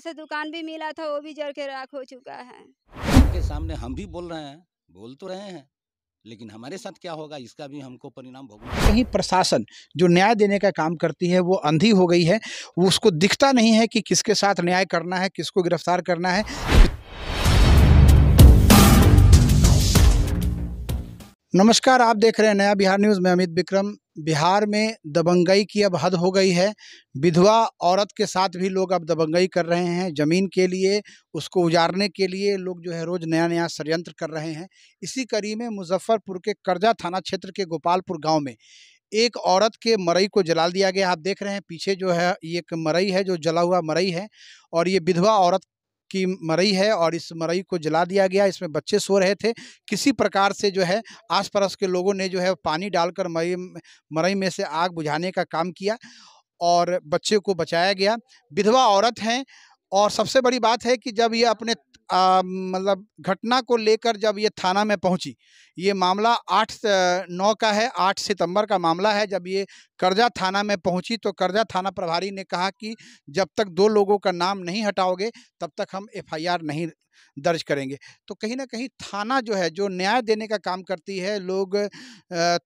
से दुकान भी मिला था वो भी जड़ के राख हो चुका है के सामने हम भी बोल रहे हैं बोल तो रहे हैं लेकिन हमारे साथ क्या होगा इसका भी हमको परिणाम भोगना कहीं प्रशासन जो न्याय देने का काम करती है वो अंधी हो गई है उसको दिखता नहीं है कि किसके साथ न्याय करना है किसको गिरफ्तार करना है नमस्कार आप देख रहे हैं नया बिहार न्यूज़ में अमित विक्रम बिहार में दबंगई की अब हद हो गई है विधवा औरत के साथ भी लोग अब दबंगई कर रहे हैं ज़मीन के लिए उसको उजाड़ने के लिए लोग जो है रोज़ नया नया षडयंत्र कर रहे हैं इसी कड़ी में मुजफ्फरपुर के करजा थाना क्षेत्र के गोपालपुर गांव में एक औरत के मरई को जला दिया गया आप देख रहे हैं पीछे जो है ये एक मरई है जो जला हुआ मरई है और ये विधवा औरत की मरई है और इस मरई को जला दिया गया इसमें बच्चे सो रहे थे किसी प्रकार से जो है आस पड़ोस के लोगों ने जो है पानी डालकर मरई मरई में से आग बुझाने का काम किया और बच्चे को बचाया गया विधवा औरत हैं और सबसे बड़ी बात है कि जब ये अपने मतलब घटना को लेकर जब ये थाना में पहुंची ये मामला आठ नौ का है आठ सितंबर का मामला है जब ये करजा थाना में पहुंची तो करजा थाना प्रभारी ने कहा कि जब तक दो लोगों का नाम नहीं हटाओगे तब तक हम एफआईआर नहीं दर्ज करेंगे तो कहीं ना कहीं थाना जो है जो न्याय देने का काम करती है लोग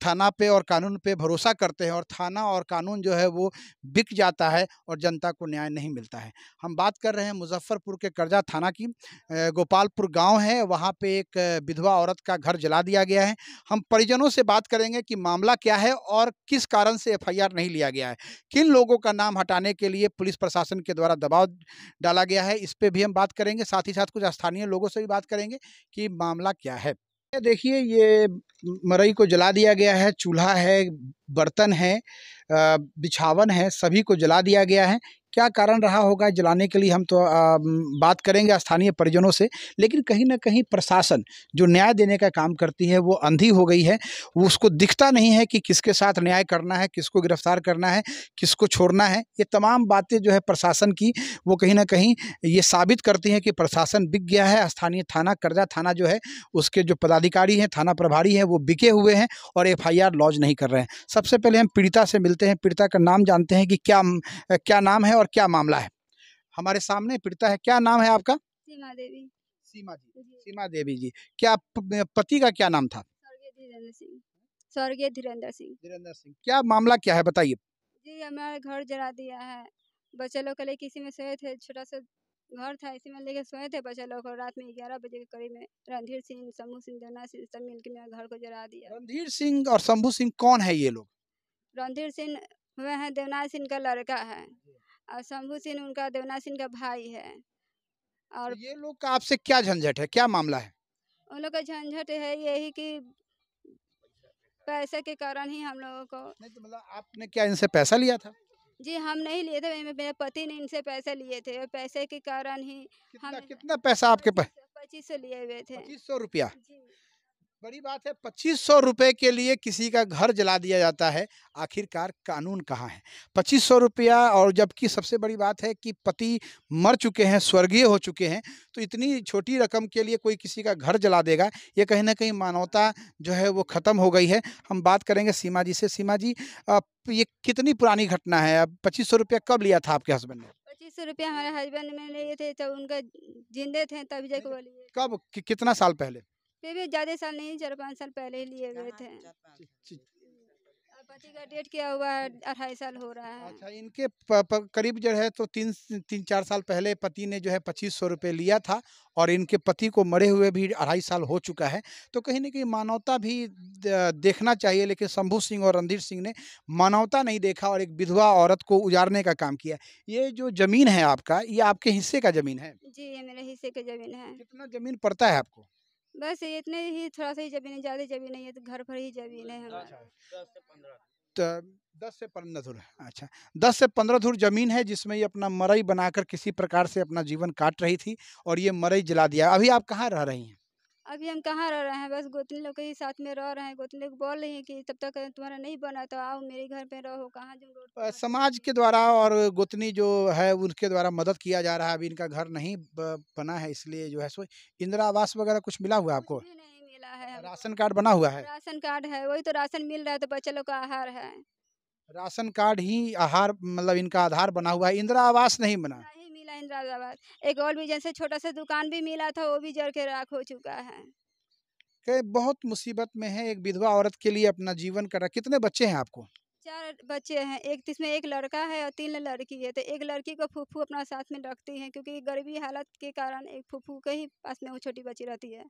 थाना पे और कानून पे भरोसा करते हैं और थाना और कानून जो है वो बिक जाता है और जनता को न्याय नहीं मिलता है हम बात कर रहे हैं मुजफ्फरपुर के करजा थाना की गोपालपुर गांव है वहां पे एक विधवा औरत का घर जला दिया गया है हम परिजनों से बात करेंगे कि मामला क्या है और किस कारण से एफआईआर नहीं लिया गया है किन लोगों का नाम हटाने के लिए पुलिस प्रशासन के द्वारा दबाव डाला गया है इस पर भी हम बात करेंगे साथ ही साथ कुछ स्थानीय लोगों से भी बात करेंगे कि मामला क्या है देखिए ये मरई को जला दिया गया है चूल्हा है बर्तन है बिछावन है सभी को जला दिया गया है क्या कारण रहा होगा जलाने के लिए हम तो आ, बात करेंगे स्थानीय परिजनों से लेकिन कहीं ना कहीं प्रशासन जो न्याय देने का काम करती है वो अंधी हो गई है वो उसको दिखता नहीं है कि किसके साथ न्याय करना है किसको गिरफ्तार करना है किसको छोड़ना है ये तमाम बातें जो है प्रशासन की वो कहीं ना कहीं ये साबित करती हैं कि प्रशासन बिक गया है स्थानीय थाना कर्जा थाना जो है उसके जो पदाधिकारी हैं थाना प्रभारी हैं वो बिके हुए हैं और एफ आई लॉन्च नहीं कर रहे हैं सबसे पहले हम पीड़िता से मिलते हैं पीड़िता का नाम जानते हैं कि क्या क्या नाम है और और क्या मामला है हमारे सामने पीड़िता है क्या नाम है आपका सीमा देवी सीमा जी सीमा देवी जी क्या पति का क्या नाम था स्वर्गीय धीरेन्द्र सिंह धीरेन्द्र सिंह क्या मामला क्या है बताइए जी हमारा घर जला दिया है बच्चे लोग कल किसी में सोए थे छोटा सा घर था इसी में लेके सोए थे बच्चे लोग रात में ग्यारह बजे के करीब में रणधीर सिंह शंभू सिंह दोना सिंह सब मिलकर मेरा घर को जला दिया रणधीर सिंह और शंभू सिंह कौन है ये लोग रणधीर सिंह हुए हैं देवनाथ सिंह का लड़का है और शंभू सिंह उनका देवना सिंह का भाई है और तो ये लोग का आपसे क्या झंझट है क्या मामला है उन लोग का झंझट है यही कि पैसे के कारण ही हम लोगों को नहीं तो मतलब आपने क्या इनसे पैसा लिया था जी हम नहीं लिए थे मेरे पति ने इनसे पैसे लिए थे पैसे के कारण ही कितना, हम कितना पैसा आपके पास पच्चीस सौ लिए हुए थे पच्चीस सौ रुपया बड़ी बात है पच्चीस सौ रुपये के लिए किसी का घर जला दिया जाता है आखिरकार कानून कहाँ है पच्चीस सौ रुपया और जबकि सबसे बड़ी बात है कि पति मर चुके हैं स्वर्गीय हो चुके हैं तो इतनी छोटी रकम के लिए कोई किसी का घर जला देगा ये कहीं ना कहीं मानवता जो है वो ख़त्म हो गई है हम बात करेंगे सीमा जी से सीमा जी ये कितनी पुरानी घटना है अब पच्चीस सौ रुपया कब लिया था आपके हस्बैंड ने पच्चीस सौ रुपया हमारे हस्बैंड ने लिए थे जब उनका जिंदे थे तभी जाके बोलिए कब कि, कितना साल पहले भी ज़्यादा साल नहीं चार पाँच साल पहले ही लिए गए थे पति का डेट क्या हुआ है अढ़ाई साल हो रहा है अच्छा इनके प, प, करीब जो है तो तीन तीन चार साल पहले पति ने जो है पच्चीस सौ रुपये लिया था और इनके पति को मरे हुए भी अढ़ाई साल हो चुका है तो कहीं ना कहीं मानवता भी देखना चाहिए लेकिन शंभू सिंह और रणधीर सिंह ने मानवता नहीं देखा और एक विधवा औरत को उजारने का काम किया ये जो जमीन है आपका ये आपके हिस्से का जमीन है जी ये मेरे हिस्से का जमीन है कितना जमीन पड़ता है आपको बस इतने ही थोड़ा सा ही जमीन ज़्यादा जमीन है तो घर पर ही जमीन है तो दस से पंद्रह धुर अच्छा दस से पंद्रह धुर अच्छा, जमीन है जिसमें ये अपना मरई बनाकर किसी प्रकार से अपना जीवन काट रही थी और ये मरई जला दिया अभी आप कहाँ रह रही हैं अभी हम कहाँ रह रहे हैं बस गोतनी लोग के ही साथ में रह रहे हैं गोतनी लोग बोल रही हैं कि तब तक तुम्हारा नहीं बना तो आओ मेरे घर पे रहो कहाँ जो समाज के द्वारा और गोतनी जो है उनके द्वारा मदद किया जा रहा है अभी इनका घर नहीं बना है इसलिए जो है सो इंदिरा आवास वगैरह कुछ मिला हुआ आपको नहीं मिला है राशन कार्ड बना हुआ है राशन कार्ड है वही तो राशन मिल रहा है तो बच्चे लोग का आहार है राशन कार्ड ही आहार मतलब इनका आधार बना हुआ है इंदिरा आवास नहीं बना इंद्राबाद एक और भी जैसे छोटा सा दुकान भी मिला था वो भी जड़ के राख हो चुका है कई बहुत मुसीबत में है एक विधवा औरत के लिए अपना जीवन करा कितने बच्चे हैं आपको चार बच्चे हैं एक जिसमें एक लड़का है और तीन लड़की है तो एक लड़की को फूफू अपना साथ में रखती है क्योंकि गरीबी हालत के कारण एक फूफू के ही पास में वो छोटी बच्ची रहती है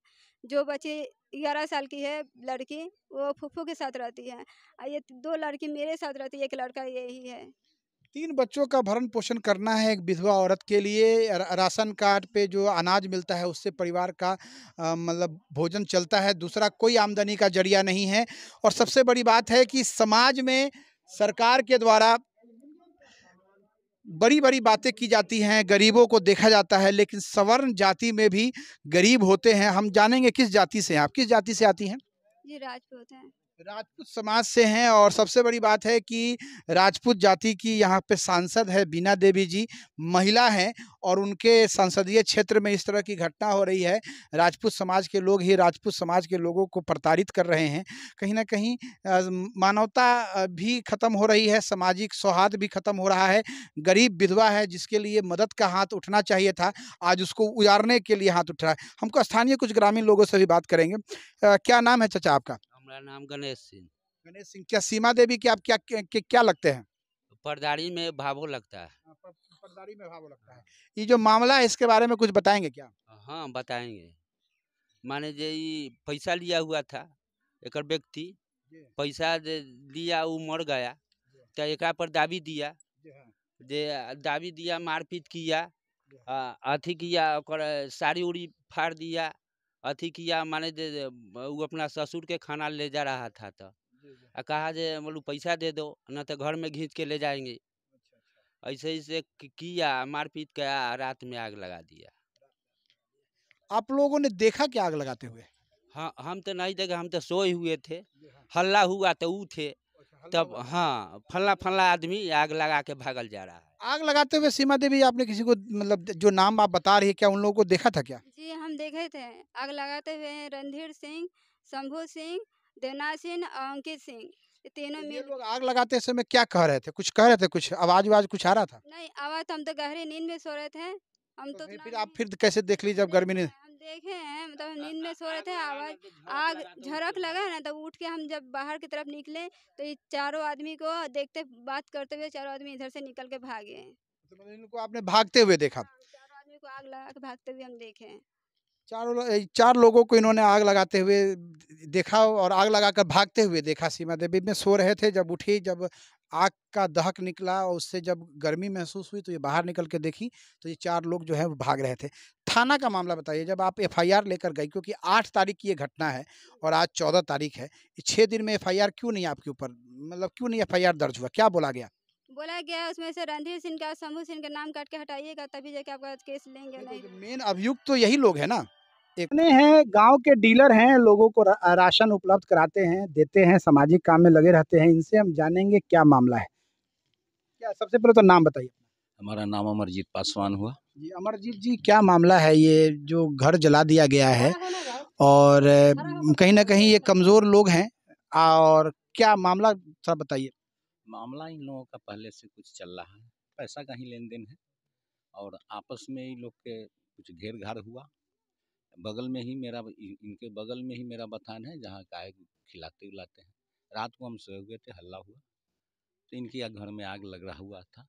जो बच्ची ग्यारह साल की है लड़की वो फूफू के साथ रहती है और ये दो लड़की मेरे साथ रहती है एक लड़का यही है तीन बच्चों का भरण पोषण करना है एक विधवा औरत के लिए राशन कार्ड पे जो अनाज मिलता है उससे परिवार का मतलब भोजन चलता है दूसरा कोई आमदनी का जरिया नहीं है और सबसे बड़ी बात है कि समाज में सरकार के द्वारा बड़ी बड़ी बातें की जाती हैं गरीबों को देखा जाता है लेकिन सवर्ण जाति में भी गरीब होते हैं हम जानेंगे किस जाति से हैं आप किस जाति से आती हैं जी राजपूत हैं राजपूत समाज से हैं और सबसे बड़ी बात है कि राजपूत जाति की यहाँ पे सांसद है बीना देवी जी महिला हैं और उनके संसदीय क्षेत्र में इस तरह की घटना हो रही है राजपूत समाज के लोग ही राजपूत समाज के लोगों को प्रताड़ित कर रहे हैं कहीं ना कहीं मानवता भी ख़त्म हो रही है सामाजिक सौहार्द भी ख़त्म हो रहा है गरीब विधवा है जिसके लिए मदद का हाथ उठना चाहिए था आज उसको उजारने के लिए हाथ उठ रहा है हमको स्थानीय कुछ ग्रामीण लोगों से भी बात करेंगे क्या नाम है चचा आपका हमारा नाम गणेश सिंह गणेश सिंह क्या सीमा देवी के आप क्या के, के, क्या लगते हैं परदारी में भावो लगता है हाँ, परदारी में भावो लगता है ये जो मामला है इसके बारे में कुछ बताएंगे क्या हाँ बताएंगे माने जे पैसा लिया हुआ था एक व्यक्ति पैसा लिया वो मर गया तो एक पर दाबी दिया हाँ। जे दाबी दिया मारपीट किया हाँ। अथी किया और साड़ी उड़ी फाड़ दिया अथी किया माने दे, वो अपना ससुर के खाना ले जा रहा था तो आ कहा जे बोलू पैसा दे दो न तो घर में घींच के ले जाएंगे अच्छा, अच्छा। ऐसे ऐसे किया मारपीट किया रात में आग लगा दिया आप लोगों ने देखा क्या आग लगाते हुए हाँ हम तो नहीं देखे हम तो सोए हुए थे हाँ। हल्ला हुआ तो ऊ थे अच्छा, तब तो हाँ फल्ला फल्ला आदमी आग लगा के भागल जा रहा है आग लगाते हुए सीमा देवी आपने किसी को मतलब जो नाम आप बता रही है क्या उन लोगों को देखा था क्या जी हम देखे थे आग लगाते हुए रणधीर सिंह शंभू सिंह देवनाथ सिंह और अंकित सिंह तीनों तो मिल लोग आग लगाते समय क्या कह रहे थे कुछ कह रहे थे कुछ आवाज वाज कुछ आ रहा था नहीं आवाज तो हम तो गहरी नींद में सो रहे थे हम तो, तो फिर, आप फिर कैसे देख ली जब गर्मी नींद देखे हैं मतलब हम नींद में सो रहे थे आवाज मतलब आग झरक लगा ना तब उठ के हम जब बाहर की तरफ निकले तो ये चारों आदमी को देखते बात करते हुए चारों आदमी इधर से निकल के भागे तो इनको आपने भागते हुए देखा हाँ, चारों आदमी को आग लगा के भागते हुए हम देखे चारों चार लोगों को इन्होंने आग लगाते हुए देखा और आग लगाकर भागते हुए देखा सीमा देवी में सो रहे थे जब उठी जब आग का दहक निकला और उससे जब गर्मी महसूस हुई तो ये बाहर निकल के देखी तो ये चार लोग जो है वो भाग रहे थे थाना का मामला बताइए जब आप एफआईआर लेकर गई क्योंकि आठ तारीख की ये घटना है और आज चौदह तारीख है छः दिन में एफआईआर क्यों नहीं आपके ऊपर मतलब क्यों नहीं एफआईआर दर्ज हुआ क्या बोला गया बोला गया उसमें से रणधीर सिंह का समूह सिंह का नाम काट के हटाइएगा तभी जाके आपका केस लेंगे नहीं मेन तो। अभियुक्त तो यही लोग है ना इतने हैं गांव के डीलर हैं लोगों को राशन उपलब्ध कराते हैं देते हैं सामाजिक काम में लगे रहते हैं इनसे हम जानेंगे क्या मामला है क्या सबसे पहले तो नाम बताइए हमारा नाम अमरजीत पासवान हुआ जी अमरजीत जी क्या मामला है ये जो घर जला दिया गया है और कहीं ना कहीं ये कमज़ोर लोग हैं और क्या मामला थोड़ा बताइए मामला इन लोगों का पहले से कुछ चल रहा है पैसा का ही लेन देन है और आपस में इन लोग के कुछ घेर घार हुआ बगल में ही मेरा इनके बगल में ही मेरा बथान है जहाँ गाय खिलाते उलाते हैं रात को हम सोए हुए थे हल्ला हुआ तो इनके घर में आग लग रहा हुआ था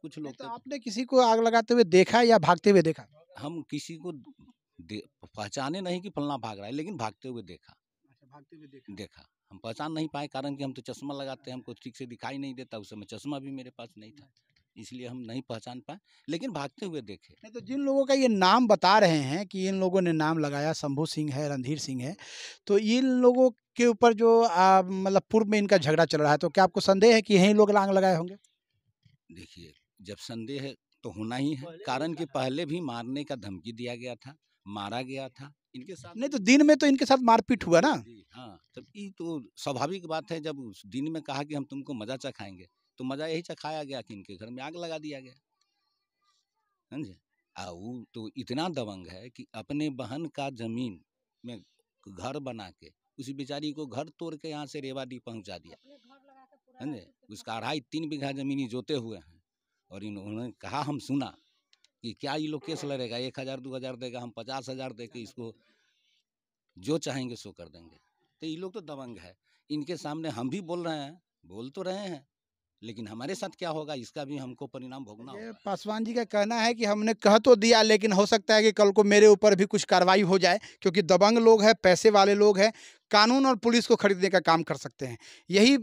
कुछ लोग तो, तो आपने किसी को आग लगाते हुए देखा या भागते हुए देखा हम किसी को पहचाने नहीं कि फलना भाग रहा है लेकिन भागते हुए देखा अच्छा, भागते हुए देखा देखा हम पहचान नहीं पाए कारण कि हम तो चश्मा लगाते हैं हमको ठीक से दिखाई नहीं देता उस समय चश्मा भी मेरे पास नहीं था अच्छा, अच्छा। इसलिए हम नहीं पहचान पाए लेकिन भागते हुए देखे नहीं तो जिन लोगों का ये नाम बता रहे हैं कि इन लोगों ने नाम लगाया शंभू सिंह है रणधीर सिंह है तो इन लोगों के ऊपर जो मतलब पूर्व में इनका झगड़ा चल रहा है तो क्या आपको संदेह है कि यही लोग लांग लगाए होंगे देखिए जब संदेह तो होना ही है कारण कि पहले भी मारने का धमकी दिया गया था मारा गया था इनके साथ नहीं तो दिन में तो इनके साथ मारपीट हुआ ना हाँ ये तो स्वाभाविक बात है जब उस दिन में कहा कि हम तुमको मजा चखाएंगे तो मजा यही चखाया गया कि इनके घर में आग लगा दिया गया समझे आ वो तो इतना दबंग है कि अपने बहन का जमीन में घर बना के उसी बेचारी को घर तोड़ के यहाँ से रेवाडी पहुँचा दिया समझे उसका अढ़ाई तीन बीघा जमीनी जोते हुए हैं और इन उन्होंने कहा हम सुना कि क्या ये लोग केस लड़ेगा एक हज़ार दो हज़ार देगा हम पचास हज़ार दे के इसको जो चाहेंगे सो कर देंगे तो ये लोग तो दबंग है इनके सामने हम भी बोल रहे हैं बोल तो रहे हैं लेकिन हमारे साथ क्या होगा इसका भी हमको परिणाम भोगना होगा पासवान जी का कहना है कि हमने कह तो दिया लेकिन हो सकता है कि कल को मेरे ऊपर भी कुछ कार्रवाई हो जाए क्योंकि दबंग लोग हैं पैसे वाले लोग हैं कानून और पुलिस को खरीदने का काम कर सकते हैं यही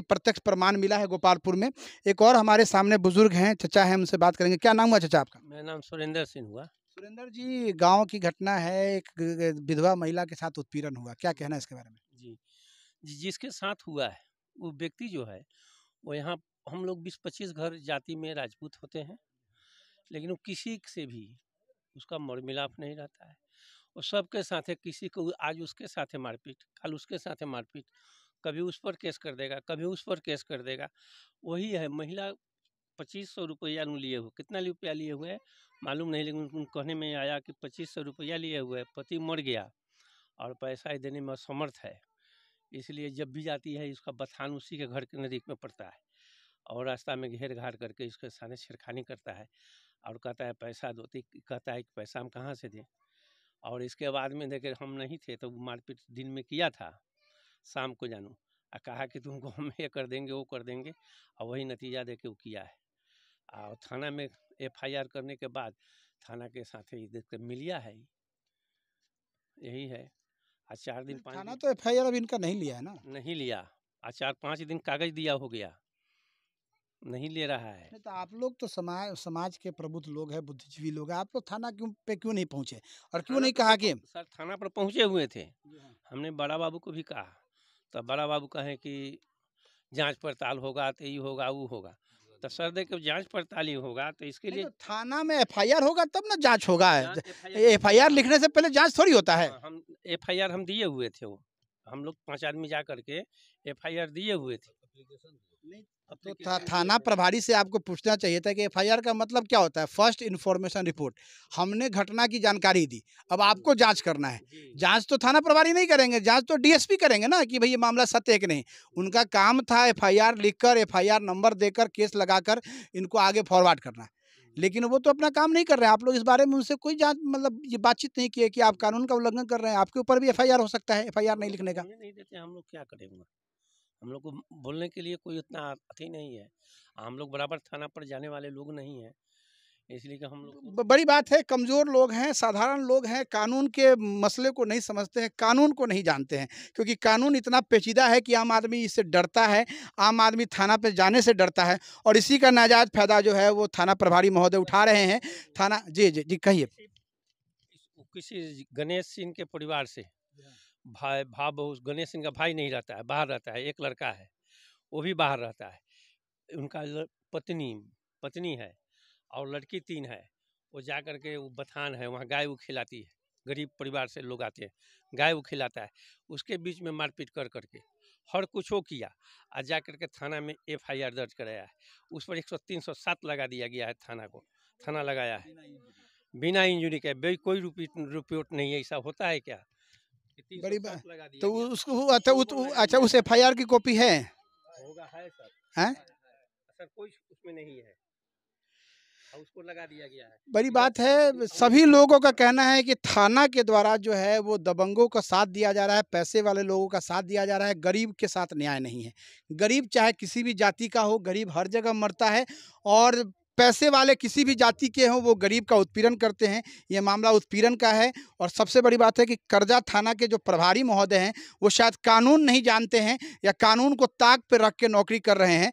प्रत्यक्ष प्रमाण मिला है गोपालपुर में एक और हमारे सामने बुजुर्ग हैं चचा हैं उनसे बात करेंगे क्या नाम हुआ चचा आपका मेरा नाम सुरेंद्र सिंह हुआ सुरेंद्र जी गाँव की घटना है एक विधवा महिला के साथ उत्पीड़न हुआ क्या कहना है इसके बारे में जी जिसके साथ हुआ है वो व्यक्ति जो है और यहाँ हम लोग बीस पच्चीस घर जाति में राजपूत होते हैं लेकिन वो किसी से भी उसका मोड़ मिलाप नहीं रहता है और सबके साथ किसी को आज उसके साथ मारपीट कल उसके साथ मारपीट कभी उस पर केस कर देगा कभी उस पर केस कर देगा वही है महिला पच्चीस सौ रुपया लिए हुए कितना रुपया लिए हुए मालूम नहीं लेकिन उन कहने में आया कि पच्चीस सौ रुपया लिए हुए पति मर गया और पैसा देने में असमर्थ है इसलिए जब भी जाती है इसका बथान उसी के घर के नज़दीक में पड़ता है और रास्ता में घेर घार करके इसके सामने छिड़खानी करता है और कहता है पैसा दो तो कहता है कि पैसा हम कहाँ से दें और इसके बाद में देखे हम नहीं थे तो मारपीट दिन में किया था शाम को जानू और कहा कि तुमको हम ये कर देंगे वो कर देंगे और वही नतीजा दे के वो किया है और थाना में एफआईआर करने के बाद थाना के साथ ही मिलिया है यही है आज चार दिन पाँच थाना तो एफ आई अब इनका नहीं लिया है ना नहीं लिया आज चार पाँच दिन कागज दिया हो गया नहीं ले रहा है तो आप लोग तो समाज समाज के प्रबुद्ध लोग हैं बुद्धिजीवी लोग हैं आप लोग थाना क्यों पे क्यों नहीं पहुंचे और क्यों नहीं कहा कि सर थाना पर पहुंचे हुए थे हाँ। हमने बड़ा बाबू को भी कहा तो बड़ा बाबू कहें कि जांच पड़ताल होगा तो ये होगा वो होगा तो सर देखो जांच पड़ताल ही होगा तो इसके लिए तो थाना में एफआईआर होगा तब ना जांच होगा एफआईआर लिखने से पहले जांच थोड़ी होता है हाँ, हम एफआईआर हम दिए हुए थे वो हम लोग पांच आदमी जा करके एफआईआर दिए हुए थे तो था, थाना प्रभारी से आपको पूछना चाहिए था कि एफआईआर का मतलब क्या होता है फर्स्ट इन्फॉर्मेशन रिपोर्ट हमने घटना की जानकारी दी अब आपको जांच करना है जांच तो थाना प्रभारी नहीं करेंगे जांच तो डीएसपी करेंगे ना कि भाई ये मामला सत्य है कि नहीं उनका काम था एफआईआर लिखकर एफआईआर नंबर देकर केस लगाकर इनको आगे फॉरवर्ड करना हम्म। लेकिन वो तो अपना काम नहीं कर रहे हैं आप लोग इस बारे में उनसे कोई जांच मतलब ये बातचीत नहीं किए कि आप कानून का उल्लंघन कर रहे हैं आपके ऊपर भी एफआईआर हो सकता है एफआईआर नहीं लिखने का नहीं देते हम लोग क्या करेंगे हम लोग को बोलने के लिए कोई उतना अथी नहीं है हम लोग बराबर थाना पर जाने वाले लोग नहीं हैं इसलिए कि हम लोग बड़ी बात है कमज़ोर लोग हैं साधारण लोग हैं कानून के मसले को नहीं समझते हैं कानून को नहीं जानते हैं क्योंकि कानून इतना पेचीदा है कि आम आदमी इससे डरता है आम आदमी थाना पर जाने से डरता है और इसी का नाजायज़ फ़ायदा जो है वो थाना प्रभारी महोदय उठा रहे हैं थाना जी जी जी कहिए किसी गणेश सिंह के परिवार से भाई भाव बहू गणेश सिंह का भाई नहीं रहता है बाहर रहता है एक लड़का है वो भी बाहर रहता है उनका पत्नी पत्नी है और लड़की तीन है वो जा कर के वो बथान है वहाँ गाय वो खिलाती है गरीब परिवार से लोग आते हैं गाय वो खिलाता है उसके बीच में मारपीट कर करके हर कुछ किया आज जा करके थाना में एफ आई आर दर्ज कराया है उस पर एक सौ तीन सौ सात लगा दिया गया है थाना को थाना लगाया है बिना इंजुरी के कोई रिपोर्ट नहीं है ऐसा होता है क्या बड़ी बात तो उसको अच्छा उस अच्छा उस एफ की कॉपी है है हाँ, हाँ, हाँ। उसको लगा दिया गया है बड़ी बात है सभी लोगों का कहना है कि थाना के द्वारा जो है वो दबंगों का साथ दिया जा रहा है पैसे वाले लोगों का साथ दिया जा रहा है गरीब के साथ न्याय नहीं है गरीब चाहे किसी भी जाति का हो गरीब हर जगह मरता है और पैसे वाले किसी भी जाति के हों वो गरीब का उत्पीड़न करते हैं ये मामला उत्पीड़न का है और सबसे बड़ी बात है कि कर्जा थाना के जो प्रभारी महोदय हैं वो शायद कानून नहीं जानते हैं या कानून को ताक पर रख के नौकरी कर रहे हैं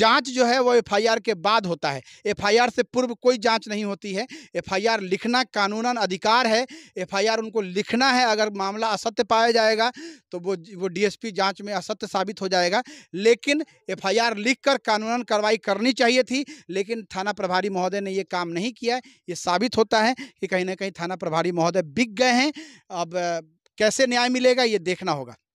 जाँच जो है वो एफ के बाद होता है एफ से पूर्व कोई जाँच नहीं होती है एफ लिखना कानूनन अधिकार है एफ उनको लिखना है अगर मामला असत्य पाया जाएगा तो वो वो डी जांच में असत्य साबित हो जाएगा लेकिन लिख लिखकर कानूनन कार्रवाई करनी चाहिए थी लेकिन लेकिन थाना प्रभारी महोदय ने ये काम नहीं किया है ये साबित होता है कि कहीं ना कहीं थाना प्रभारी महोदय बिक गए हैं अब कैसे न्याय मिलेगा ये देखना होगा